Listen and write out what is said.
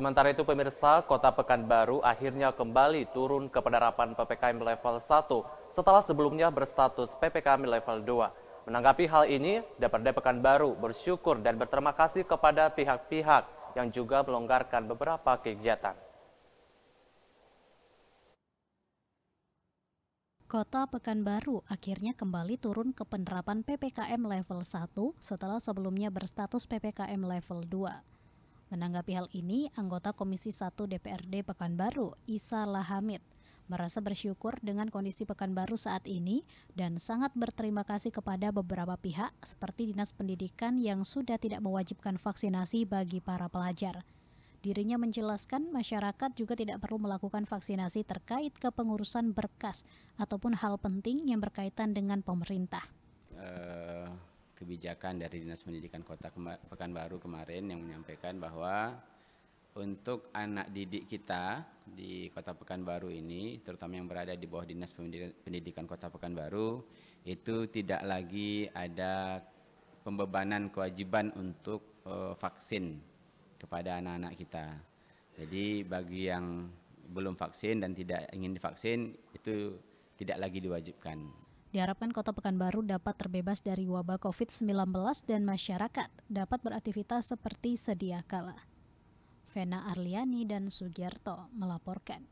Sementara itu pemirsa, kota Pekanbaru akhirnya kembali turun ke penerapan PPKM level 1 setelah sebelumnya berstatus PPKM level 2. Menanggapi hal ini, DPRD Pekanbaru bersyukur dan berterima kasih kepada pihak-pihak yang juga melonggarkan beberapa kegiatan. Kota Pekanbaru akhirnya kembali turun ke penerapan PPKM level 1 setelah sebelumnya berstatus PPKM level 2. Menanggapi hal ini, anggota Komisi 1 DPRD Pekanbaru, Isa Lahamid, merasa bersyukur dengan kondisi Pekanbaru saat ini dan sangat berterima kasih kepada beberapa pihak seperti Dinas Pendidikan yang sudah tidak mewajibkan vaksinasi bagi para pelajar. Dirinya menjelaskan masyarakat juga tidak perlu melakukan vaksinasi terkait kepengurusan berkas ataupun hal penting yang berkaitan dengan pemerintah kebijakan dari Dinas Pendidikan Kota Pekanbaru kemarin yang menyampaikan bahwa untuk anak didik kita di Kota Pekanbaru ini, terutama yang berada di bawah Dinas Pendidikan Kota Pekanbaru, itu tidak lagi ada pembebanan kewajiban untuk uh, vaksin kepada anak-anak kita. Jadi bagi yang belum vaksin dan tidak ingin divaksin itu tidak lagi diwajibkan. Diharapkan kota Pekanbaru dapat terbebas dari wabah COVID-19 dan masyarakat dapat beraktivitas seperti sedia kala. Vena Arliani dan Sugiarto melaporkan.